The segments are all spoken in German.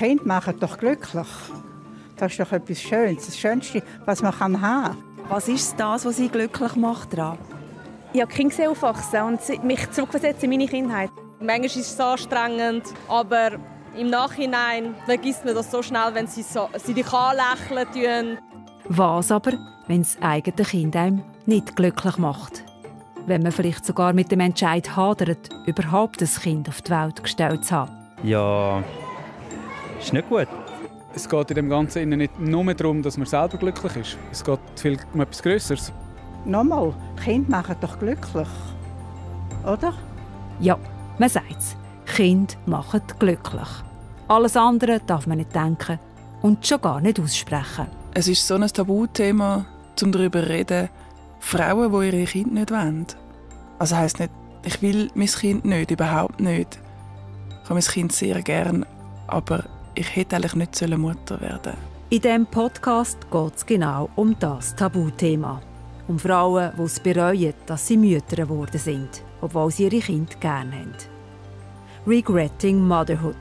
Kinder machen doch glücklich. Das ist doch etwas Schönes, das Schönste, was man haben kann. Was ist das, was Sie glücklich macht daran? Ja, die Kinder sehen aufwachsen und mich zurückversetzt in meine Kindheit. Manchmal ist es anstrengend, aber im Nachhinein vergisst man das so schnell, wenn sie, so, sie dich anlächeln. Was aber, wenn das eigene Kind einem nicht glücklich macht? Wenn man vielleicht sogar mit dem Entscheid hadert, überhaupt ein Kind auf die Welt gestellt zu haben? Ja, ist nicht gut. Es geht in dem Ganzen nicht nur darum, dass man selber glücklich ist. Es geht viel um etwas Größeres. Nochmal, Kinder machen doch glücklich. Oder? Ja, man sagt es. Kinder machen glücklich. Alles andere darf man nicht denken und schon gar nicht aussprechen. Es ist so ein Tabuthema, um darüber zu reden, Frauen, die ihre Kinder nicht wollen. Also heisst nicht, ich will mein Kind nicht, überhaupt nicht. Ich habe mein Kind sehr gern, aber ich hätte eigentlich nicht sollen Mutter werden sollen. In diesem Podcast geht es genau um das Tabuthema. Um Frauen, die es bereuen, dass sie Mütter geworden sind, obwohl sie ihre Kinder gerne haben. Regretting Motherhood.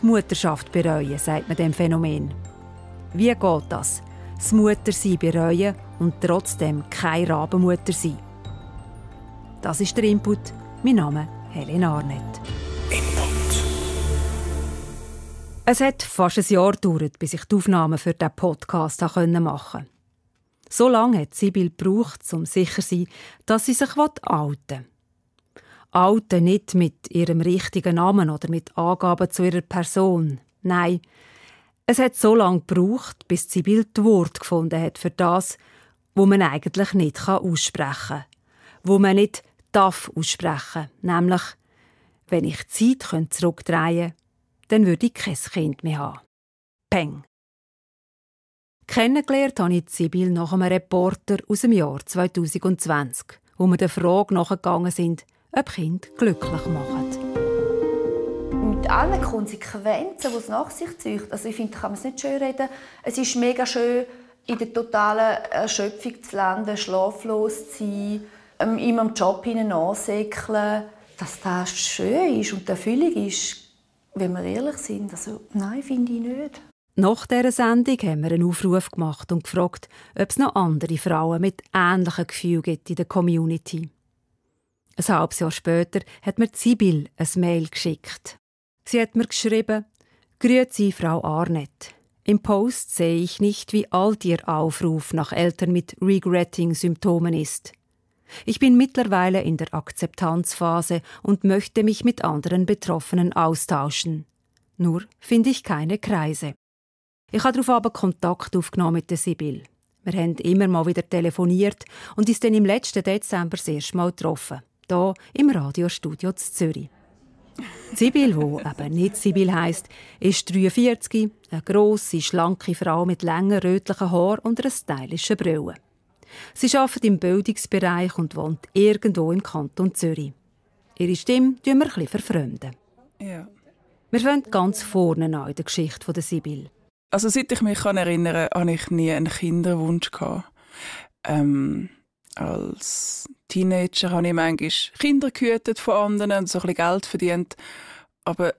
Die Mutterschaft bereuen, sagt man dem Phänomen. Wie geht das? Das Muttersein bereuen und trotzdem keine Rabenmutter sein. Das ist der Input. Mein Name ist Helen Arnett. Es hat fast ein Jahr gedauert, bis ich die Aufnahmen für diesen Podcast machen konnte. So lange hat Sibyl gebraucht, um sicher zu sein, dass sie sich outen will. Outen nicht mit ihrem richtigen Namen oder mit Angaben zu ihrer Person. Nein, es hat so lange gebraucht, bis Sibyl die Wort gefunden hat für das, wo man eigentlich nicht aussprechen kann, wo man nicht darf aussprechen, nämlich wenn ich die Zeit zurückdrehen könnte, dann würde ich kein Kind mehr haben. Peng. Kennengelernt habe ich Sibyl nach einem Reporter aus dem Jahr 2020, wo wir der Frage nachgegangen sind, ob Kind glücklich machen. Mit allen Konsequenzen, die es nach sich zieht. Also ich finde, kann man es nicht schön reden. Es ist mega schön, in der totalen Erschöpfung zu landen, schlaflos zu sein, ähm, immer am Job hinein hineinsäckeln. Dass das schön ist und erfüllend ist, wenn wir ehrlich sind, also, nein, finde ich nicht. Nach dieser Sendung haben wir einen Aufruf gemacht und gefragt, ob es noch andere Frauen mit ähnlichen Gefühlen gibt in der Community. Ein halbes Jahr später hat mir Sibyl ein Mail geschickt. Sie hat mir geschrieben, Grüezi, Frau Arnett. Im Post sehe ich nicht, wie alt Ihr Aufruf nach Eltern mit Regretting-Symptomen ist. Ich bin mittlerweile in der Akzeptanzphase und möchte mich mit anderen Betroffenen austauschen. Nur finde ich keine Kreise. Ich habe darauf aber Kontakt aufgenommen mit der Sibyl. Wir haben immer mal wieder telefoniert und ist dann im letzten Dezember das erste Mal getroffen. Hier im Radiostudio zu Zürich. Sibyl, die aber nicht Sibyl heißt, ist 43, eine grosse, schlanke Frau mit langen rötlichen Haar und einer stylischen Brille. Sie arbeitet im Bildungsbereich und wohnt irgendwo im Kanton Zürich. Ihre Stimme tun wir ein verfremden. Ja. Wir fangen ganz vorne an in der Geschichte der Sibyl. Also seit ich mich erinnern hatte ich nie einen Kinderwunsch. Ähm, als Teenager habe ich manchmal Kinder gehütet von anderen und so ein bisschen Geld verdient. Aber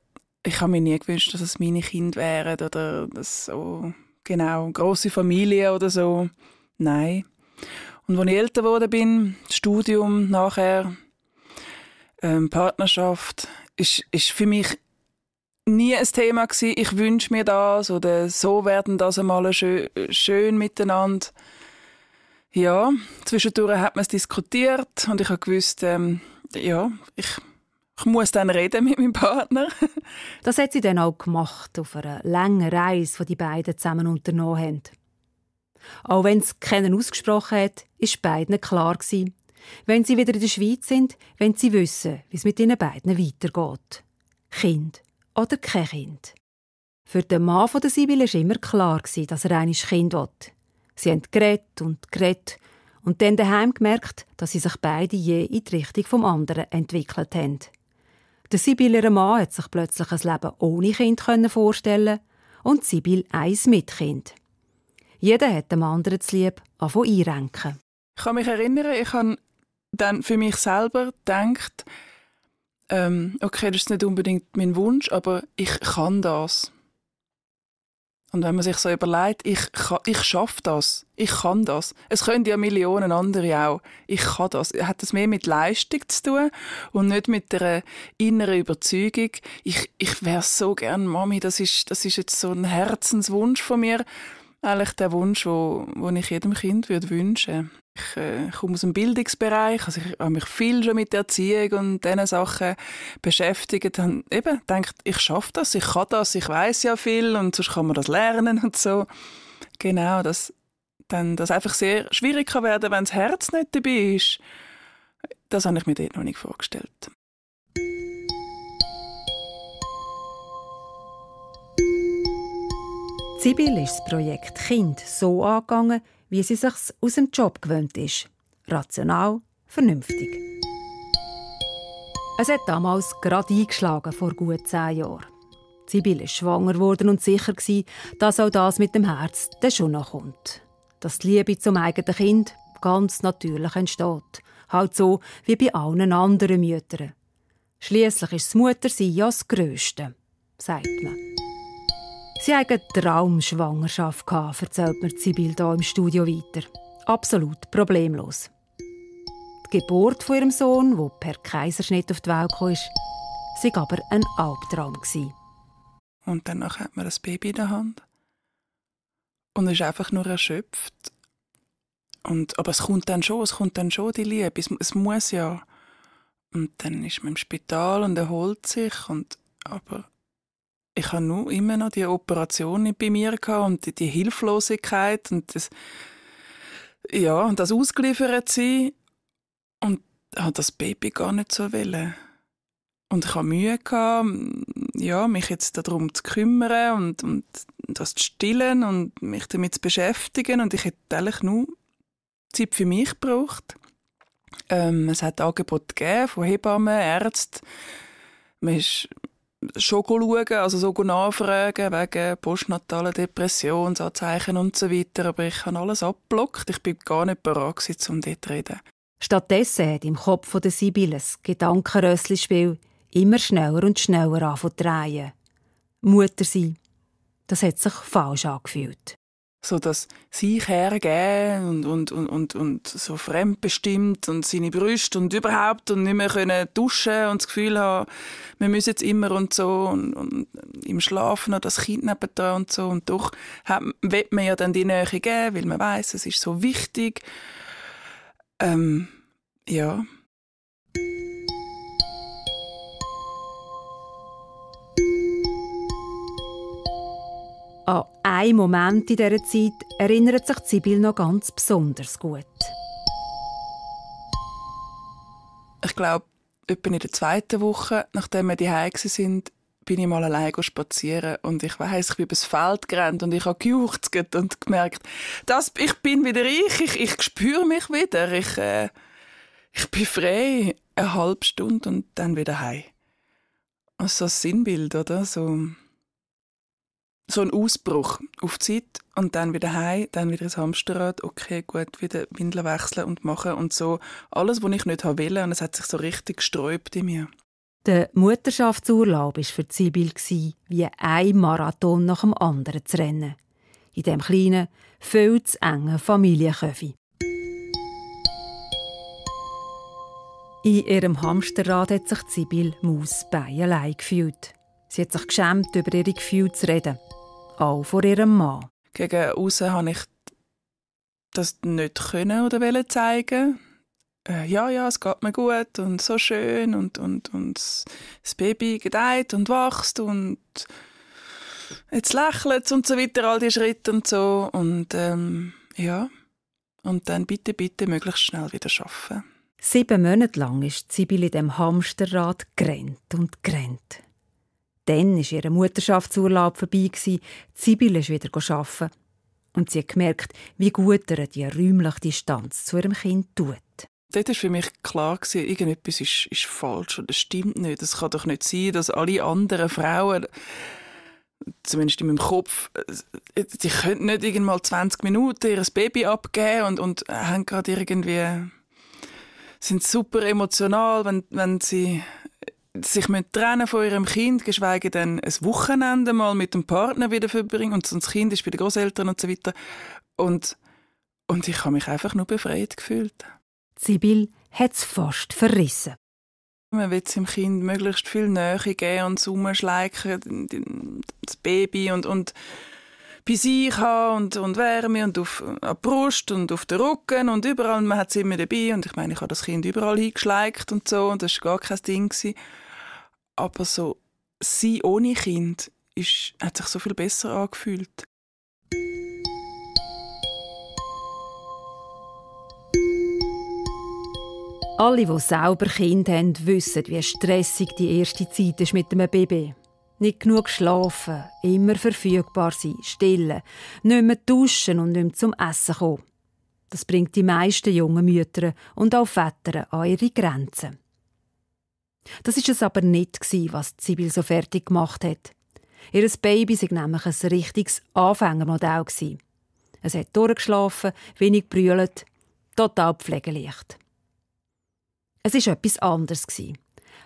ich habe mir nie gewünscht, dass es meine Kinder wären oder dass so genau große Familie oder so. Nein, und als ich älter geworden bin, das Studium nachher, ähm, Partnerschaft, ist, ist für mich nie ein Thema gewesen, ich wünsche mir das oder so werden das einmal schön, schön miteinander. Ja, zwischendurch hat man es diskutiert und ich habe gewusst, ähm, ja, ich, ich muss dann reden mit meinem Partner. das hat sie dann auch gemacht auf einer langen Reise, die die beiden zusammen unternommen haben. Auch wenn es keinen ausgesprochen hat, ist beiden klar gewesen. Wenn sie wieder in der Schweiz sind, wenn sie wissen, wie es mit ihnen beiden weitergeht. Kind oder kein Kind. Für den Mann von der Sibylle war immer klar, dass er ein Kind will. Sie haben geredet und geredet und dann daheim gemerkt, dass sie sich beide je in die Richtung vom anderen entwickelt haben. Der Sibyller Mann hat sich plötzlich ein Leben ohne Kind vorstellen und Sibyl eins mit Kind. Jeder hat dem anderen zu lieb, anfangen einrenken. Ich kann mich erinnern, ich habe dann für mich selber gedacht, ähm, okay, das ist nicht unbedingt mein Wunsch, aber ich kann das. Und wenn man sich so überlegt, ich, ich schaffe das, ich kann das. Es können ja Millionen andere auch. Ich kann das. Hat das mehr mit Leistung zu tun und nicht mit der inneren Überzeugung, ich, ich wäre so gern Mami, das ist, das ist jetzt so ein Herzenswunsch von mir eigentlich der Wunsch, den ich jedem Kind würde wünschen ich äh, komme aus dem Bildungsbereich, also ich habe mich viel schon mit der Erziehung und diesen Sachen beschäftigt und eben denkt, ich schaffe das, ich kann das, ich weiß ja viel und sonst kann man das lernen und so. Genau, dass dann das einfach sehr schwierig kann werden, wenn das Herz nicht dabei ist. Das habe ich mir dort noch nicht vorgestellt. Sibyl ist das Projekt Kind so angegangen, wie sie sich aus dem Job gewöhnt ist. Rational, vernünftig. Es hat damals gerade eingeschlagen, vor gut zehn Jahren. Sibyl ist schwanger geworden und sicher war, dass auch das mit dem Herz dann schon noch kommt. Dass die Liebe zum eigenen Kind ganz natürlich entsteht. Halt so wie bei allen anderen Müttern. Schließlich ist das Muttersein ja das Größte, sagt man. Sie hatten eine Traumschwangerschaft, erzählt mir Sibyl hier im Studio weiter. Absolut problemlos. Die Geburt von ihrem Sohn, der per Kaiserschnitt auf die Welt kam, war aber ein Albtraum. Und danach hat man das Baby in der Hand und ist einfach nur erschöpft. Und, aber es kommt dann schon, es kommt dann schon die Liebe, es, es muss ja. Und dann ist man im Spital und erholt sich und aber ich habe nur immer noch die Operation bei mir gehabt und die, die Hilflosigkeit und das, ja, und das ausgeliefert sein und habe das Baby gar nicht so wollen. Und ich habe Mühe gehabt, ja, mich jetzt darum zu kümmern und, und das zu stillen und mich damit zu beschäftigen. Und ich hätte eigentlich nur Zeit für mich gebraucht. Ähm, es hat Angebote gegeben von Hebammen, Ärzten. Man ist schon schauen, also so nachfragen wegen postnataler Depression, Anzeichen und so weiter. Aber ich habe alles abgeblockt. Ich bin gar nicht bereit, um dort zu reden. Stattdessen hat im Kopf von der Sibylis Gedankenrösselspiel immer schneller und schneller anfangen zu drehen. Mutter sein, das hat sich falsch angefühlt so dass sich hergeben und, und, und, und, und so fremdbestimmt und seine Brüste und überhaupt und nicht mehr können duschen und das Gefühl haben, wir müssen jetzt immer und so und, und im Schlaf noch das Kind nebendran und so und doch hat, will man ja dann die Nähe geben, weil man weiß, es ist so wichtig. Ähm, ja. An einen Moment in dieser Zeit erinnert sich Sibyl noch ganz besonders gut. Ich glaube, etwa in der zweiten Woche, nachdem wir daheim sind, bin ich mal allein spazieren und ich weiß, ich bin übers Feld gerannt und ich habe gejuchzt und gemerkt, dass ich bin wieder ich, ich, ich spüre mich wieder, ich, äh, ich bin frei, eine halbe Stunde und dann wieder heim. Also so ein Sinnbild, oder? So, so ein Ausbruch auf Zeit und dann wieder heim, dann wieder ins Hamsterrad, okay, gut, wieder Windeln wechseln und machen und so. Alles, was ich nicht wollte und es hat sich so richtig gesträubt in mir. Der Mutterschaftsurlaub war für Sibyl wie ein Marathon nach dem anderen zu rennen. In dem kleinen, viel zu engen Familienköffi. In ihrem Hamsterrad hat sich Sibyl Maus bei allein gefühlt. Sie hat sich geschämt, über ihre Gefühle zu reden auch vor ihrem Mann. Gegen außen habe ich das nicht können oder wollen zeigen. Äh, ja, ja, es geht mir gut und so schön und, und, und das Baby gedeiht und wächst und jetzt lächelt es und so weiter, all die Schritte und so. Und ähm, ja, und dann bitte, bitte möglichst schnell wieder arbeiten. Sieben Monate lang ist Sibylle in dem Hamsterrad gerannt und gerannt. Dann war ihr Mutterschaftsurlaub vorbei, Sibylle ist wieder arbeiten. Und sie hat gemerkt, wie gut er die räumliche Distanz zu ihrem Kind tut. Dort war für mich klar, irgendetwas ist, ist falsch das stimmt nicht. Es kann doch nicht sein, dass alle anderen Frauen zumindest in meinem Kopf, sie äh, könnten nicht irgendwann 20 Minuten ihr Baby abgeben und, und haben gerade irgendwie, sind super emotional, wenn, wenn sie sich trennen von ihrem Kind, geschweige denn ein Wochenende mal mit dem Partner wieder verbringen und sonst Kind ist bei den Großeltern und so weiter. Und, und ich habe mich einfach nur befreit gefühlt. Sibyl hat es fast verrissen. Man will dem Kind möglichst viel Nähe geben und rumschleichen, das Baby und, und bei sich haben und, und Wärme und auf an der Brust und auf den Rücken und überall. Man hat es immer dabei und ich meine, ich habe das Kind überall hingeschleicht und so und das war gar kein Ding. Gewesen. Aber so sie ohne Kind ist, hat sich so viel besser angefühlt. Alle, die selber Kinder haben, wissen, wie stressig die erste Zeit ist mit einem Baby. Nicht genug schlafen, immer verfügbar sein, stillen, nicht mehr duschen und nicht mehr zum Essen kommen. Das bringt die meisten jungen Mütter und auch Väter an ihre Grenzen. Das ist es aber nicht, was Sibyl so fertig gemacht hat. Ihr Baby war nämlich ein richtiges Anfängermodell. Es hat durchgeschlafen, wenig brüllt, total pflegeleicht. Es war etwas anderes.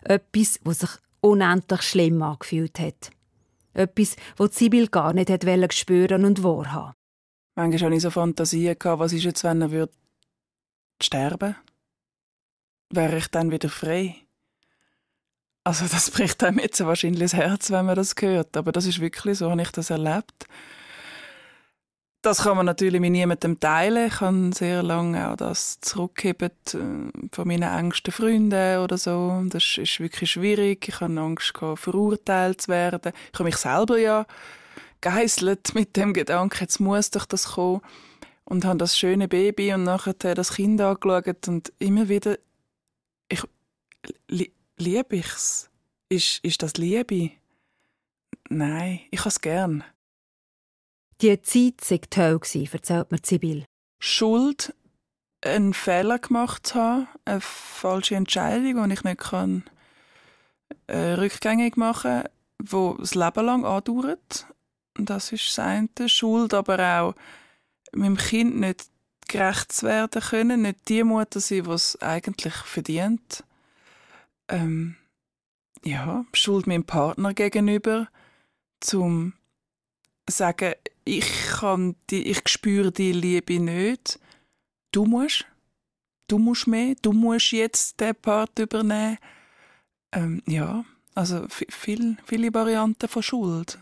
Etwas, das sich unendlich schlimm angefühlt hat. Etwas, das Sibyl gar nicht wollte spüren und wahrhaben. Manchmal hatte ich so Fantasien, was ist jetzt, wenn er sterben würde Wäre ich dann wieder frei? Also das bricht einem jetzt wahrscheinlich das Herz, wenn man das hört. Aber das ist wirklich so, habe ich das erlebt. Das kann man natürlich mit niemandem teilen. Ich habe sehr lange auch das zurückgeben äh, von meinen engsten Freunden oder so. Das ist wirklich schwierig. Ich habe Angst, gehabt, verurteilt zu werden. Ich habe mich selber ja geißelt mit dem Gedanken, jetzt muss doch das kommen. Und habe das schöne Baby und nachher das Kind angeschaut und immer wieder, ich Liebe ich's? Ist, ist das Liebe? Nein, ich has gern. Die Zeit sei toll gewesen, erzählt mir Sibyl. Schuld, einen Fehler gemacht zu haben, eine falsche Entscheidung, die ich nicht kann, äh, rückgängig machen kann, die das Leben lang andauert. Das ist das eine. Schuld, aber auch meinem Kind nicht gerecht zu werden können, nicht die Mutter sein, die es eigentlich verdient ähm, ja, Schuld meinem Partner gegenüber, zum sagen, ich kann die, ich spüre die Liebe nicht. Du musst, du musst mehr, du musst jetzt den Part übernehmen. Ähm, ja, also viel, viele Varianten von Schuld.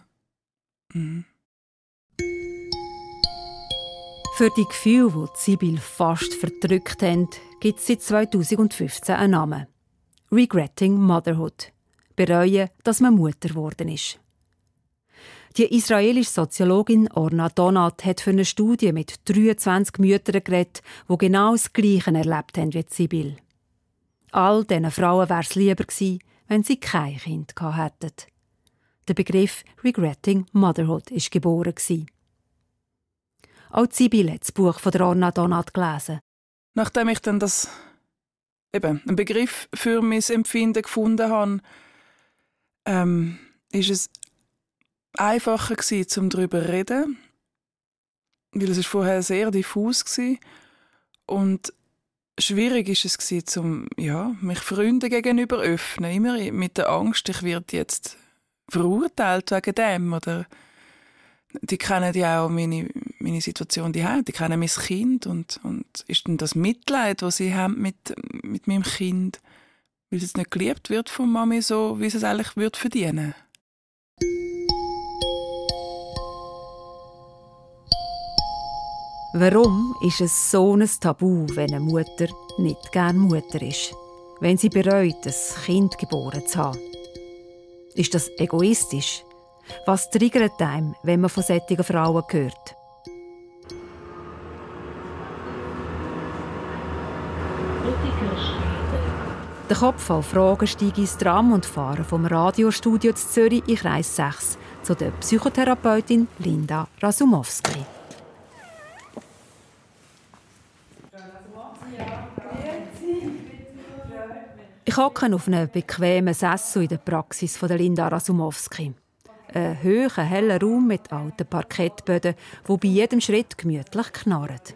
Mhm. Für die Gefühle, die Sibyl fast verdrückt haben, gibt es seit 2015 einen Namen. Regretting Motherhood. Bereuen, dass man Mutter geworden ist. Die israelische Soziologin Orna Donat hat für eine Studie mit 23 Müttern geredet, die genau das Gleiche erlebt haben wie Sibyl. All diesen Frauen wäre es lieber gewesen, wenn sie kein Kind hätten. Der Begriff Regretting Motherhood ist geboren. Auch Sibyl hat das Buch von Orna Donat gelesen. Nachdem ich dann das eben einen Begriff für mein Empfinden gefunden habe, ähm, ist es einfacher gewesen, zum darüber zu reden, weil es ist vorher sehr diffus war. und schwierig ist es gewesen, zum ja mich Freunden gegenüber öffnen, immer mit der Angst, ich werde jetzt verurteilt wegen dem oder die kennen ja auch meine meine Situation die haben. Die kennen mein Kind und, und ist denn das Mitleid, das sie haben mit, mit meinem Kind, weil es nicht geliebt wird von Mami so, wie sie es eigentlich wird verdienen. Warum ist es so ein Tabu, wenn eine Mutter nicht gern Mutter ist? Wenn sie bereut, ein Kind geboren zu haben? Ist das egoistisch? Was triggert einem, wenn man von solchen Frauen hört? Der Kopf auf Fragen steige ins Tram und fahren vom Radiostudio zu Zürich in Kreis 6 zu der Psychotherapeutin Linda Rasumowski. Ich hocke auf einem bequemen Sessel in der Praxis von Linda Rasumowski. Ein höher, heller Raum mit alten Parkettböden, wo bei jedem Schritt gemütlich knarrt.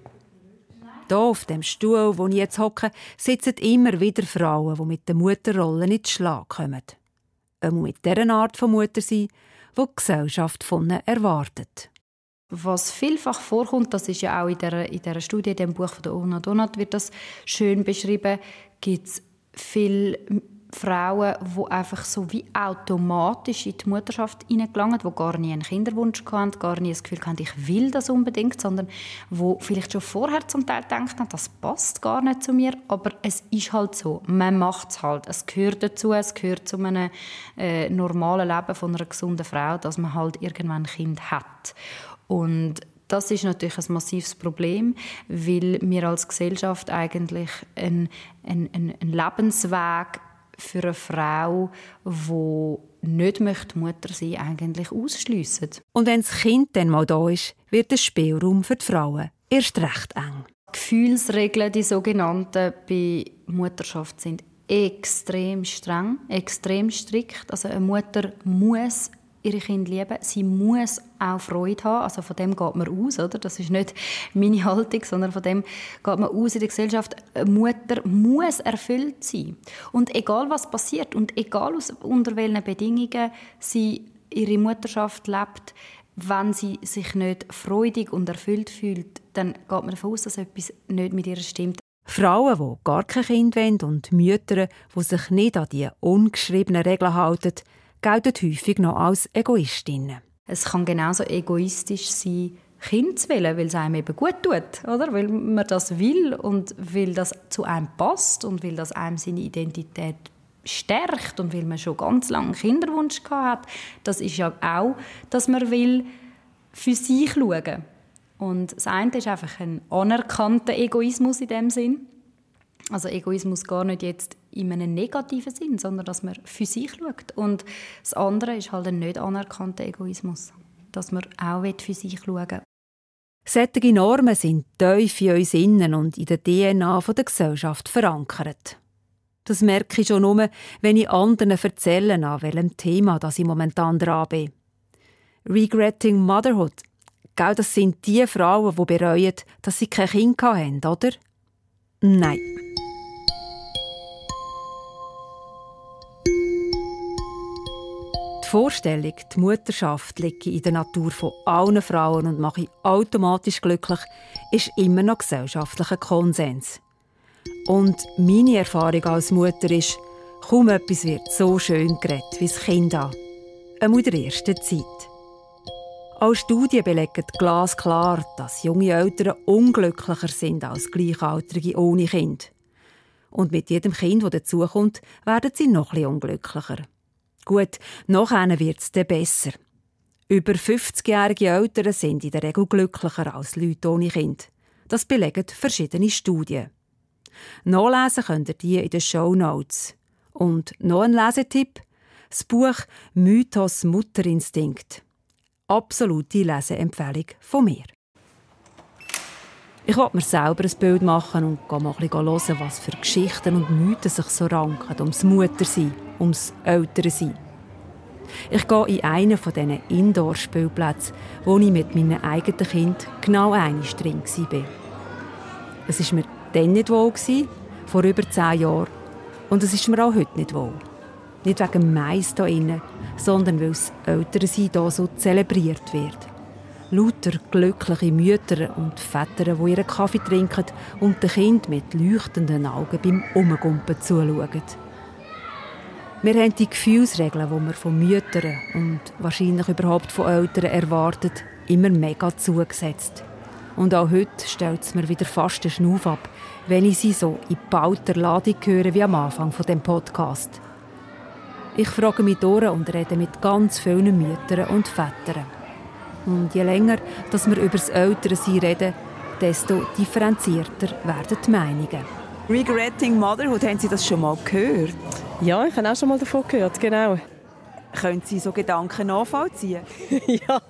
Hier auf dem Stuhl, wo ich jetzt hocke, sitzen immer wieder Frauen, die mit der Mutterrolle nicht Schlag kommen. Einmal mit dieser Art von Mutter sein, die die Gesellschaft von ihnen erwartet. Was vielfach vorkommt, das ist ja auch in dieser, in dieser Studie, in dem Buch von der Ona Donat wird das schön beschrieben, gibt es viel Frauen, die einfach so wie automatisch in die Mutterschaft hineingelangen, die gar nie einen Kinderwunsch hatten, gar nie das Gefühl hatten, ich will das unbedingt, sondern die vielleicht schon vorher zum Teil gedacht haben, das passt gar nicht zu mir, aber es ist halt so, man macht es halt, es gehört dazu, es gehört zu einem äh, normalen Leben von einer gesunden Frau, dass man halt irgendwann ein Kind hat. Und das ist natürlich ein massives Problem, weil wir als Gesellschaft eigentlich einen, einen, einen Lebensweg für eine Frau, die nicht möchte Mutter sein eigentlich ausschliessen. Und wenn das Kind dann mal da ist, wird der Spielraum für die Frauen erst recht eng. Die Gefühlsregeln, die sogenannten bei Mutterschaft, sind extrem streng, extrem strikt. Also eine Mutter muss ihre Kinder lieben. Sie muss auch Freude haben. Also von dem geht man aus, oder? Das ist nicht meine Haltung, sondern von dem geht man aus in der Gesellschaft. Eine Mutter muss erfüllt sein. Und egal was passiert und egal aus, unter welchen Bedingungen sie ihre Mutterschaft lebt, wenn sie sich nicht freudig und erfüllt fühlt, dann geht man davon aus, dass etwas nicht mit ihr stimmt. Frauen, die gar kein Kind wollen und Mütter, die sich nicht an die ungeschriebenen Regeln halten, gelten häufig noch als Egoistinnen. Es kann genauso egoistisch sein, Kind zu wählen, weil es einem eben gut tut, oder? Weil man das will und weil das zu einem passt und weil das einem seine Identität stärkt und weil man schon ganz lange einen Kinderwunsch gehabt hat. Das ist ja auch, dass man will für sich schauen. Und das eine ist einfach ein anerkannter Egoismus in dem Sinn. Also Egoismus gar nicht jetzt in einem negativen Sinn, sondern dass man für sich schaut. Und das andere ist halt ein nicht anerkannter Egoismus, dass man auch für sich schauen Sättige Normen sind tief in uns innen und in der DNA der Gesellschaft verankert. Das merke ich schon nur, wenn ich anderen erzähle, an welchem Thema das ich momentan dran bin. Regretting Motherhood. Gell, das sind die Frauen, die bereuen, dass sie kein Kind hatten, oder? Nein. Die Vorstellung, die Mutterschaft liege in der Natur von allen Frauen und mache automatisch glücklich, ist immer noch gesellschaftlicher Konsens. Und meine Erfahrung als Mutter ist, kaum etwas wird so schön geredet wie das Kind an. Einmal in der ersten Zeit. Auch Studien belegen glasklar, dass junge Eltern unglücklicher sind als Gleichaltrige ohne Kind. Und mit jedem Kind, das dazukommt, werden sie noch etwas unglücklicher gut, nachher wird es dann besser. Über 50-jährige Eltern sind in der Regel glücklicher als Leute ohne Kind. Das belegen verschiedene Studien. Nachlesen könnt ihr die in den Show Notes. Und noch ein Lesetipp: das Buch Mythos Mutterinstinkt. Absolute Leseempfehlung von mir. Ich wollte mir selber ein Bild machen und gehe mal ein bisschen hören, was für Geschichten und Mythen sich so ranken ums Muttersein, ums Ältersein. Ich gehe in einen von diesen Indoor-Spielplätzen, wo ich mit meinem eigenen Kind genau eine drin war. Es war mir dann nicht wohl, vor über zehn Jahren. Und es ist mir auch heute nicht wohl. Nicht wegen Mais hier innen, sondern weil das Ältere sein hier so zelebriert wird. Lauter glückliche Mütter und Väter, die ihren Kaffee trinken und den Kind mit leuchtenden Augen beim Umgumpen zuschauen. Wir haben die Gefühlsregeln, die wir von Müttern und wahrscheinlich überhaupt von Eltern erwartet, immer mega zugesetzt. Und auch heute stellt es mir wieder fast den Schnauf ab, wenn ich sie so in gebauter Ladung höre wie am Anfang von dem Podcast. Ich frage mich durch und rede mit ganz vielen Müttern und Vätern. Und je länger dass wir über das Elternsein reden, desto differenzierter werden die Meinungen. Regretting Motherhood, haben Sie das schon mal gehört? Ja, ich habe auch schon mal davon gehört, genau. Können Sie so Gedanken nachvollziehen? ja,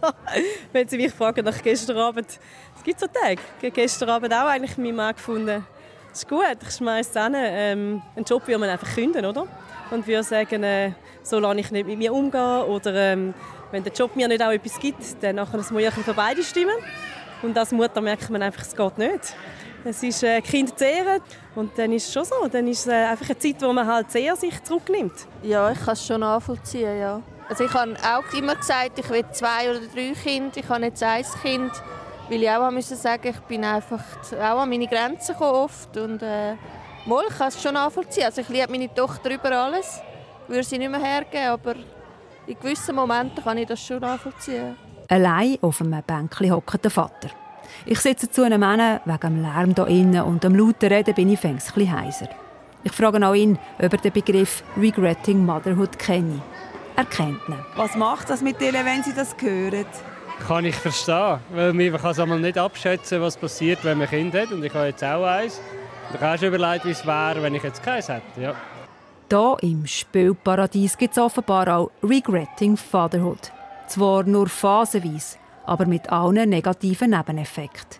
wenn Sie mich fragen nach gestern Abend. Es gibt so Tage. Ich habe gestern Abend auch eigentlich meinen Mann gefunden. Das ist gut, ich schmeiße es hin. Ähm, einen Job will man einfach künden, oder? Und würde sagen, äh, so lasse ich nicht mit mir umgehen oder ähm, wenn der Job mir nicht auch etwas gibt, dann nachher muss ich ein bisschen für beide stimmen. Und als Mutter merkt man einfach, es geht nicht. Es ist äh, Kind zu ehren und dann ist es schon so. Dann ist es äh, einfach eine Zeit, wo man halt sehr sich zurücknimmt. Ja, ich kann es schon nachvollziehen, ja. Also ich habe auch immer gesagt, ich will zwei oder drei Kinder. Ich habe jetzt ein Kind, weil ich auch müssen sagen, ich bin einfach auch an meine Grenzen gekommen oft und äh, mal, ich kann es schon nachvollziehen. Also ich liebe meine Tochter über alles, Ich würde sie nicht mehr hergeben, aber in gewissen Momenten kann ich das schon nachvollziehen. Allein auf einem Bänkchen hockt der Vater. Ich sitze zu einem Mann, wegen dem Lärm hier innen und dem lauten Reden bin ich fängst ein heiser. Ich frage auch ihn, ob er den Begriff «Regretting Motherhood» kenne. Er kennt ihn. Was macht das mit Ihnen, wenn Sie das hören? Kann ich verstehen, weil man kann es nicht abschätzen, was passiert, wenn man ein Kind hat. Und ich habe jetzt auch eins. Ich habe auch schon überlegt, wie es wäre, wenn ich jetzt keins hätte. Ja. Hier im Spielparadies gibt es offenbar auch Regretting Fatherhood. Zwar nur phasenweise, aber mit allen negativen Nebeneffekten.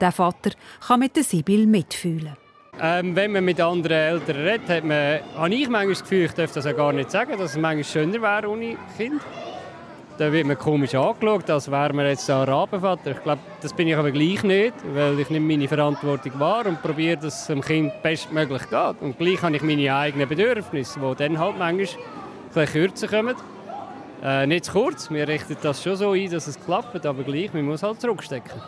Der Vater kann mit der Sibyl mitfühlen. Ähm, wenn man mit anderen Eltern redet, hat man, habe ich manchmal das Gefühl, ich darf das ja gar nicht sagen, dass es manchmal schöner wäre ohne Kind da wird man komisch angeschaut, als wäre man jetzt ein Rabenvater. Ich glaube, das bin ich aber gleich nicht, weil ich nehme meine Verantwortung wahr und probiere, dass es dem Kind bestmöglich geht. Und gleich habe ich meine eigenen Bedürfnisse, die dann halt manchmal ein kürzer kommen. Äh, nicht zu kurz, wir richten das schon so ein, dass es klappt, aber gleich, man muss halt zurückstecken.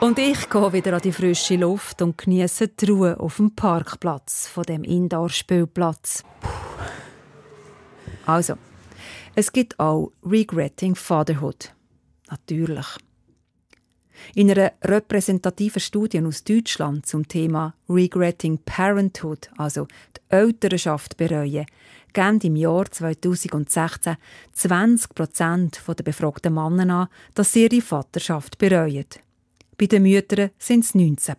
Und ich gehe wieder an die frische Luft und genieße die Ruhe auf dem Parkplatz von dem Indoor-Spielplatz. Also, es gibt auch Regretting Fatherhood. Natürlich. In einer repräsentativen Studie aus Deutschland zum Thema Regretting Parenthood, also die Elternschaft bereuen, geben im Jahr 2016 20 der befragten Männer an, dass sie ihre Vaterschaft bereuen. Bei den Müttern sind es 19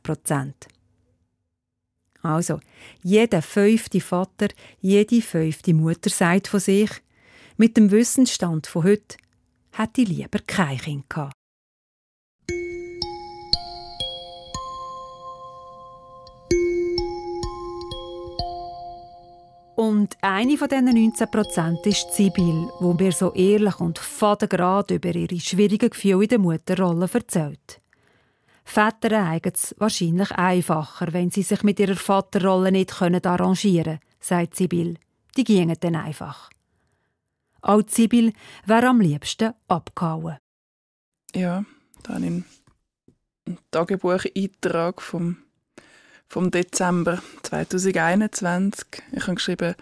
Also, jeder fünfte Vater, jede fünfte Mutter sagt von sich, mit dem Wissensstand von heute hätte ich lieber kein Kind gehabt. Und eine von diesen 19 Prozent ist Sibyl, die mir so ehrlich und fadengrad über ihre schwierigen Gefühle in der Mutterrolle erzählt. Väter eigen es wahrscheinlich einfacher, wenn sie sich mit ihrer Vaterrolle nicht arrangieren können, sagt Sibyl. Die gingen dann einfach. Auch Sibyl wäre am liebsten abgehauen. Ja, da habe ich einen Tagebucheintrag vom, vom Dezember 2021. Ich habe geschrieben,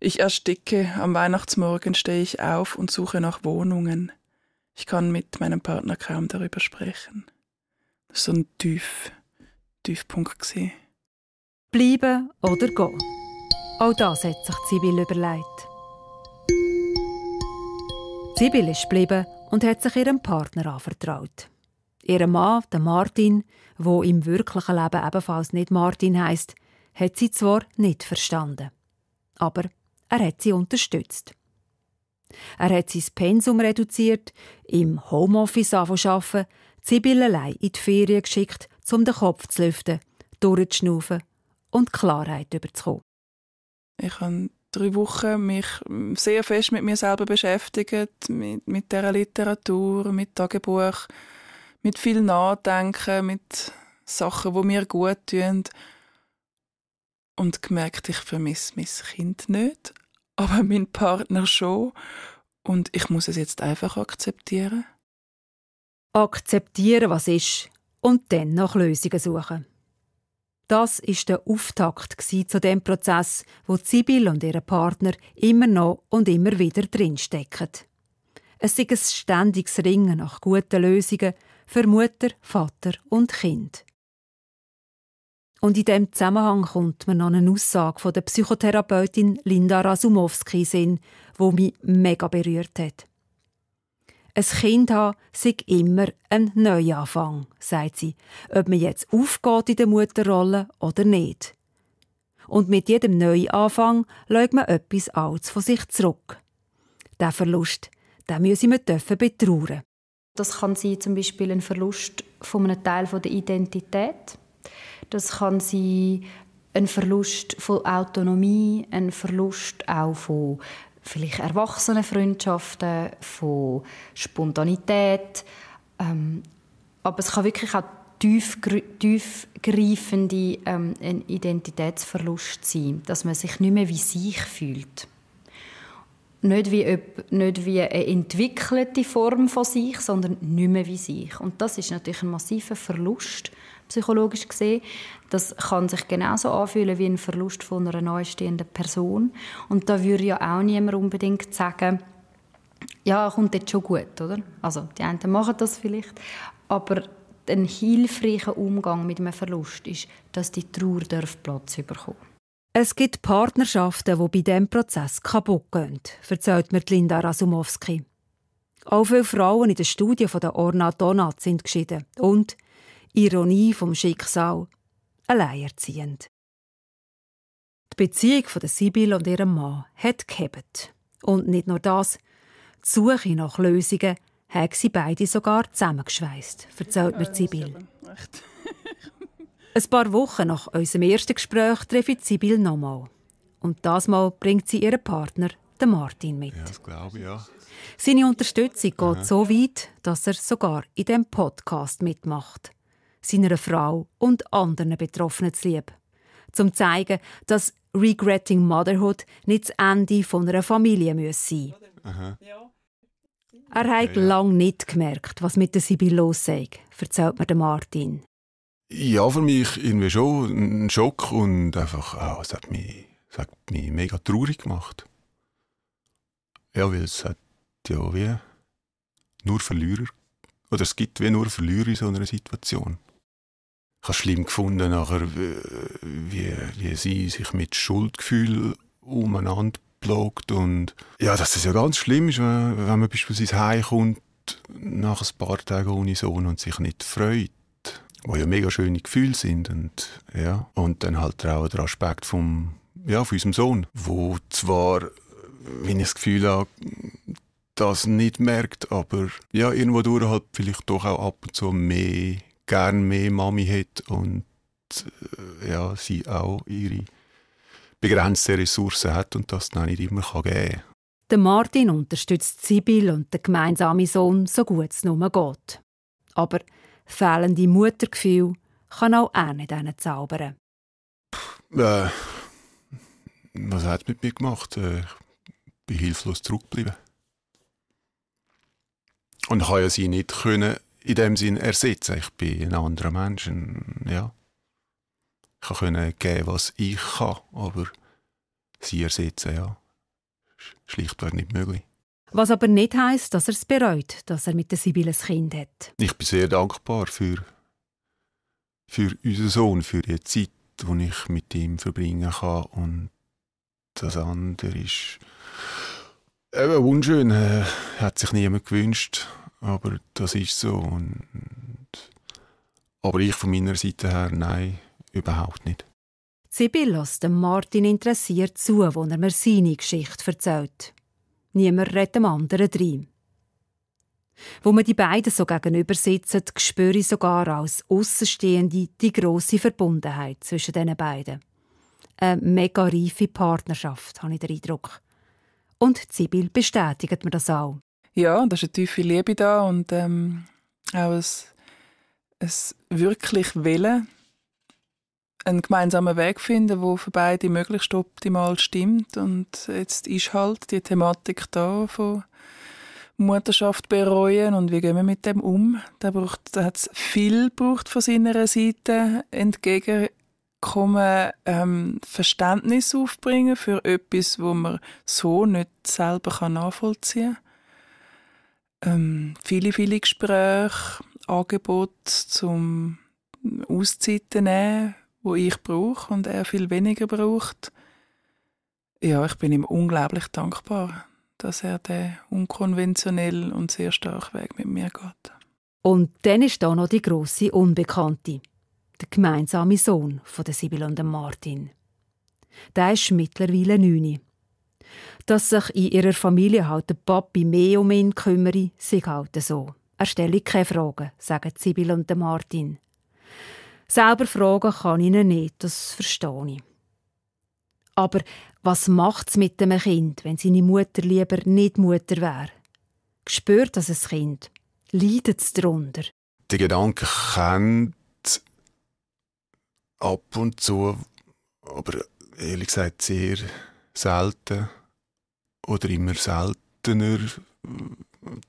ich ersticke, am Weihnachtsmorgen stehe ich auf und suche nach Wohnungen. Ich kann mit meinem Partner kaum darüber sprechen. Das war so ein tief, Tiefpunkt. Bleiben oder gehen? Auch das hat sich Sibyl überlegt. Sibyl ist geblieben und hat sich ihrem Partner anvertraut. Ihrem Mann, der Martin, wo im wirklichen Leben ebenfalls nicht Martin heißt, hat sie zwar nicht verstanden, aber er hat sie unterstützt. Er hat sein Pensum reduziert, im Homeoffice anfangen angefangen Sibyl allein in die Ferien geschickt, um den Kopf zu lüften, durchzuschnaufen und Klarheit überzukommen. Ich habe drei Wochen mich sehr fest mit mir selber beschäftigt, mit, mit dieser Literatur, mit Tagebuch, mit viel Nachdenken, mit Sachen, wo mir gut tun. Und gemerkt, ich vermisse mein Kind nicht, aber meinen Partner schon. Und ich muss es jetzt einfach akzeptieren. Akzeptieren, was ist. Und dann nach Lösungen suchen. Das ist der Auftakt zu dem Prozess, wo Sibyl und ihre Partner immer noch und immer wieder drinstecken. Es ist ein ständiges Ringen nach guten Lösungen für Mutter, Vater und Kind. Und in dem Zusammenhang kommt mir noch eine Aussage von der Psychotherapeutin Linda Rasumowski in, wo mich mega berührt hat. Ein Kind haben sei immer ein Neuanfang, sagt sie, ob man jetzt aufgeht in der Mutterrolle oder nicht. Und mit jedem Neuanfang läuft man etwas Altes von sich zurück. Der Verlust, den müssen wir dürfen betrauern. Das kann sein, zum Beispiel ein Verlust von einem Teil der Identität. Das kann sein ein Verlust von Autonomie, ein Verlust auch von vielleicht Erwachsenenfreundschaften, von Spontanität. Ähm, aber es kann wirklich auch tiefgreifende ähm, Identitätsverlust sein, dass man sich nicht mehr wie sich fühlt. Nicht wie, ob, nicht wie eine entwickelte Form von sich, sondern nicht mehr wie sich. Und das ist natürlich ein massiver Verlust, psychologisch gesehen. Das kann sich genauso anfühlen wie ein Verlust von einer nahestehenden Person. Und da würde ja auch niemand unbedingt sagen, ja, kommt jetzt schon gut, oder? Also, die einen machen das vielleicht, aber ein hilfreicher Umgang mit einem Verlust ist, dass die Trauer Platz bekommen Es gibt Partnerschaften, die bei diesem Prozess kaputt gehen, erzählt mir Linda Rasumowski. Auch viele Frauen in der Studie von der Orna Donat sind geschieden und Ironie vom Schicksal, alleinerziehend. Die Beziehung von Sibyl und ihrem Mann hat gehebt. Und nicht nur das, die Suche nach Lösungen hat sie beide sogar zusammengeschweißt, erzählt mir Sibyl. Ein paar Wochen nach unserem ersten Gespräch treffe ich Sibyl nochmal. Und das Mal bringt sie ihren Partner, den Martin, mit. Ja, das glaube ich, ja. Seine Unterstützung geht Aha. so weit, dass er sogar in dem Podcast mitmacht seiner Frau und anderen Betroffenen zuliebe. Zum zu zeigen, dass Regretting Motherhood nicht das Ende von einer Familie muss sein Aha. Er hat ja, ja. lange nicht gemerkt, was mit der Sibylle los sei, erzählt mir Martin. Ja, für mich irgendwie schon ein Schock und einfach, oh, es, hat mich, es hat mich mega traurig gemacht. Ja, weil es hat ja wie nur Verlierer, oder es gibt wie nur Verlierer in so einer Situation ich habe schlimm gefunden, nachher, äh, wie, wie sie sich mit Schuldgefühl umeinander blockt Und ja, dass das ja ganz schlimm ist, wenn, wenn man beispielsweise heimkommt nach ein paar Tagen ohne Sohn und sich nicht freut wo ja mega schöne Gefühle sind und ja und dann halt auch der Aspekt vom ja von unserem Sohn wo zwar wenn ich das Gefühl habe das nicht merkt aber ja irgendwo durch halt vielleicht doch auch ab und zu mehr gerne mehr Mami hat und äh, ja, sie auch ihre begrenzten Ressourcen hat und das dann nicht immer geben kann. Martin unterstützt Sibyl und den gemeinsamen Sohn so gut es nur geht. Aber fehlende Muttergefühl kann auch er nicht zaubern. Äh, was hat es mit mir gemacht? Äh, ich bin hilflos zurückgeblieben. Und ich ja sie nicht können in dem Sinn ersetzen. Ich bin ein anderer Mensch. Ja. Ich kann geben, was ich kann, aber sie ersetzen, ja, schlichtweg nicht möglich. Was aber nicht heisst, dass er es bereut, dass er mit der Sibylle ein Kind hat. Ich bin sehr dankbar für, für unseren Sohn, für die Zeit, die ich mit ihm verbringen kann. Und das andere ist eben unschön. Äh, hat sich niemand gewünscht. Aber das ist so. Und, aber ich von meiner Seite her, nein, überhaupt nicht. Sibyl lässt Martin interessiert zu, wo er mir seine Geschichte erzählt. Niemand redet dem anderen rein. Wo wir die beiden so gegenüber sitzen, spüre ich sogar als Außenstehende die grosse Verbundenheit zwischen diesen beiden. Eine mega reife Partnerschaft, habe ich den Eindruck. Und Sibyl bestätigt mir das auch ja, da ist eine tiefe Liebe da und ähm, auch ein, ein wirklich Willen, einen gemeinsamen Weg finden, wo für beide möglichst optimal stimmt. Und jetzt ist halt die Thematik da von Mutterschaft bereuen und wie gehen wir mit dem um. Da, hat es viel braucht von seiner Seite entgegenkommen, ähm, Verständnis aufbringen für etwas, wo man so nicht selber nachvollziehen kann ähm, viele, viele Gespräche, Angebote zum Auszeiten nehmen, wo ich brauche und er viel weniger braucht. Ja, ich bin ihm unglaublich dankbar, dass er den unkonventionell und sehr stark Weg mit mir geht. Und dann ist da noch die große Unbekannte, der gemeinsame Sohn von der Sibyl und dem Martin. Der ist mittlerweile neun dass sich in ihrer Familie halt der Papi mehr um ihn kümmere, sei halt so. Er stelle keine Fragen, sagen Sibyl und Martin. Selber fragen kann ich ihn nicht, das verstehe ich. Aber was macht es mit dem Kind, wenn seine Mutter lieber nicht Mutter wäre? Spürt das ein Kind? Leidet es darunter? Die Gedanken kommen ab und zu, aber ehrlich gesagt sehr selten oder immer seltener,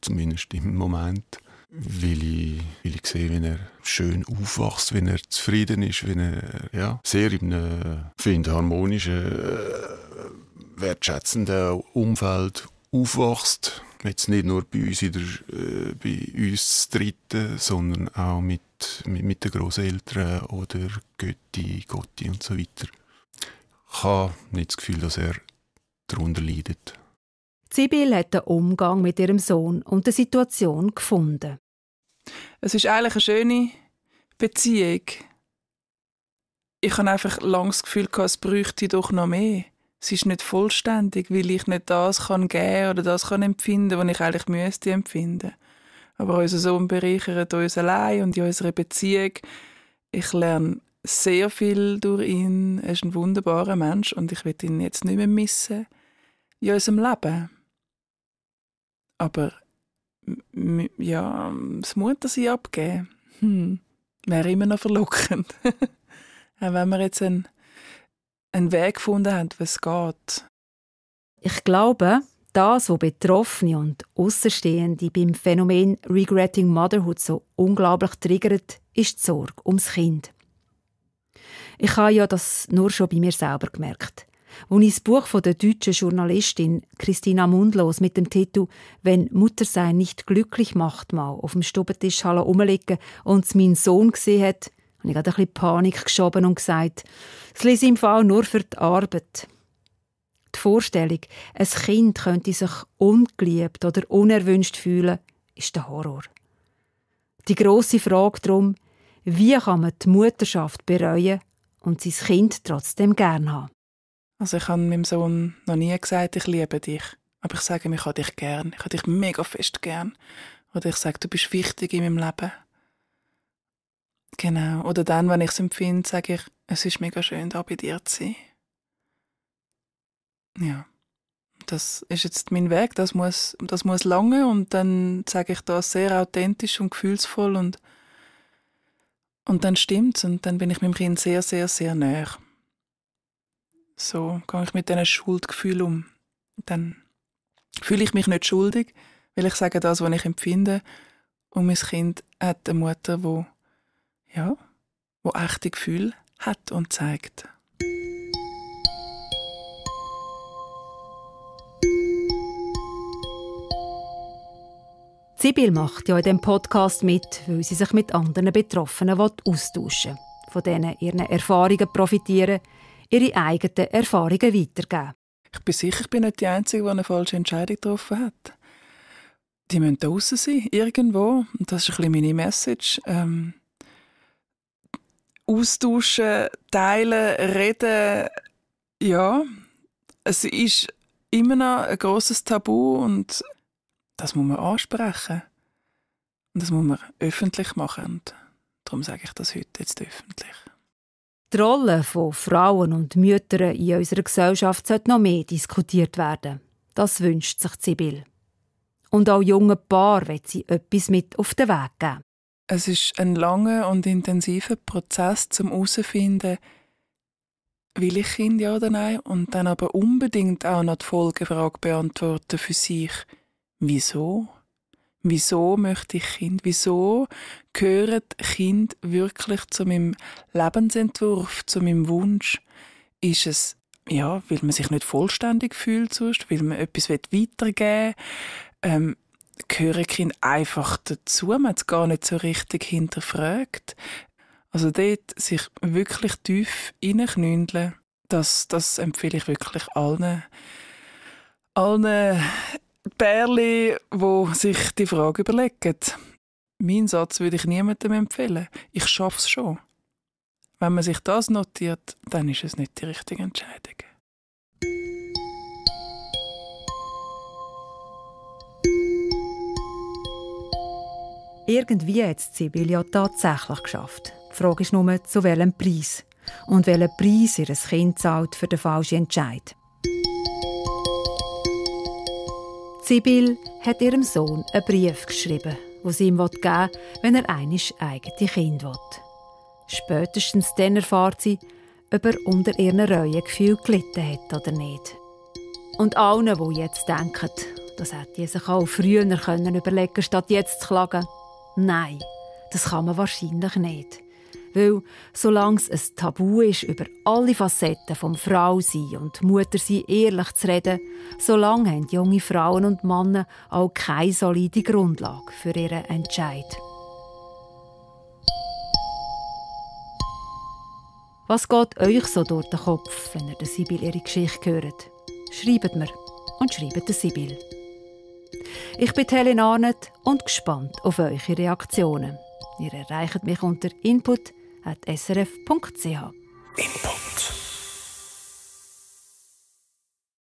zumindest im Moment, weil ich, weil ich sehe, wie er schön aufwächst, wenn er zufrieden ist, wenn er ja, sehr in einem, finde, harmonischen, äh, wertschätzenden Umfeld aufwächst. Jetzt nicht nur bei uns, in der, äh, bei uns Dritten, sondern auch mit, mit, mit den Großeltern oder Götti, Gotti und so weiter. Ich habe nicht das Gefühl, dass er darunter leidet. Sibyl hat den Umgang mit ihrem Sohn und der Situation gefunden. Es ist eigentlich eine schöne Beziehung. Ich habe einfach lange das Gefühl, es bräuchte doch noch mehr. Es ist nicht vollständig, weil ich nicht das kann geben oder das kann empfinden, was ich eigentlich müsste empfinden. Aber unser Sohn bereichert uns allein und in unserer Beziehung. Ich lerne sehr viel durch ihn. Er ist ein wunderbarer Mensch und ich will ihn jetzt nicht mehr missen in unserem Leben. Aber ja, das Muttersein abgeben, hm. wäre immer noch verlockend. Auch wenn wir jetzt einen, einen Weg gefunden haben, wie es geht. Ich glaube, das, was Betroffene und Außenstehende beim Phänomen Regretting Motherhood so unglaublich triggert, ist die Sorge ums Kind. Ich habe ja das nur schon bei mir selber gemerkt als ich das Buch von der deutschen Journalistin Christina Mundlos mit dem Titel «Wenn Muttersein nicht glücklich macht» mal auf dem Stubentisch herumliegen und es mein Sohn gesehen hat, habe ich gerade ein bisschen Panik geschoben und gesagt, es lese im Fall nur für die Arbeit. Die Vorstellung, ein Kind könnte sich ungeliebt oder unerwünscht fühlen, ist der Horror. Die große Frage darum, wie kann man die Mutterschaft bereuen und sein Kind trotzdem gern haben? Also ich habe meinem Sohn noch nie gesagt, ich liebe dich. Aber ich sage ihm, ich habe dich gern. Ich habe dich mega fest gern. Oder ich sage, du bist wichtig in meinem Leben. Genau. Oder dann, wenn ich es empfinde, sage ich, es ist mega schön, da bei dir zu sein. Ja. Das ist jetzt mein Weg, das muss, das muss lange und dann sage ich das sehr authentisch und gefühlsvoll und, und dann stimmt's und dann bin ich meinem Kind sehr, sehr, sehr näher. So gehe ich mit diesen Schuldgefühlen um. Dann fühle ich mich nicht schuldig, weil ich sage das, was ich empfinde. Und mein Kind hat eine Mutter, wo ja, wo echte Gefühle hat und zeigt. Sibyl macht ja in diesem Podcast mit, weil sie sich mit anderen Betroffenen austauschen will, von denen ihren Erfahrungen profitieren ihre eigenen Erfahrungen weitergeben. Ich bin sicher, ich bin nicht die Einzige, die eine falsche Entscheidung getroffen hat. Die müssen draußen sein, irgendwo. Und das ist ein bisschen meine Message. Ähm, austauschen, teilen, reden. Ja, es ist immer noch ein großes Tabu und das muss man ansprechen. Und das muss man öffentlich machen. Und darum sage ich das heute jetzt öffentlich. Die Rolle von Frauen und Müttern in unserer Gesellschaft sollte noch mehr diskutiert werden. Das wünscht sich Sibyl. Und auch junge Paar wird sie etwas mit auf den Weg geben. Es ist ein langer und intensiver Prozess zum herausfinden, will ich Kind ja oder nein und dann aber unbedingt auch noch die Folgefrage beantworten für sich. Wieso? wieso möchte ich Kind? Wieso gehören Kind wirklich zu meinem Lebensentwurf, zu meinem Wunsch? Ist es, ja, weil man sich nicht vollständig fühlt sonst, weil man etwas weitergeben will? Ähm, gehören Kind einfach dazu? Man hat es gar nicht so richtig hinterfragt. Also dort sich wirklich tief reinknündeln, das, das empfehle ich wirklich allen allen Bärli, wo sich die Frage überlegen. Mein Satz würde ich niemandem empfehlen. Ich schaff's schon. Wenn man sich das notiert, dann ist es nicht die richtige Entscheidung. Irgendwie hat es Sibylla tatsächlich geschafft. Die Frage ist nur, zu welchem Preis. Und welchen Preis ihr Kind zahlt für den falschen Entscheid. Sibyl hat ihrem Sohn einen Brief geschrieben, wo sie ihm geben will, wenn er einisch eigene Kind will. Spätestens dann erfährt sie, ob er unter ihren Reuengefühl gelitten hat oder nicht. Und allen, die jetzt denken, das hätte sie sich auch früher können überlegen statt jetzt zu klagen. Nein, das kann man wahrscheinlich nicht. Weil, solange es ein Tabu ist, über alle Facetten vom Frausein und Muttersein ehrlich zu reden, solange haben junge Frauen und Männer auch keine solide Grundlage für ihre Entscheid. Was geht euch so durch den Kopf, wenn ihr der Sibyl ihre Geschichte hört? Schreibt mir und schreibt der Sibyl. Ich bin Helen Arnett und gespannt auf eure Reaktionen. Ihr erreicht mich unter input@ srf.ch. Input.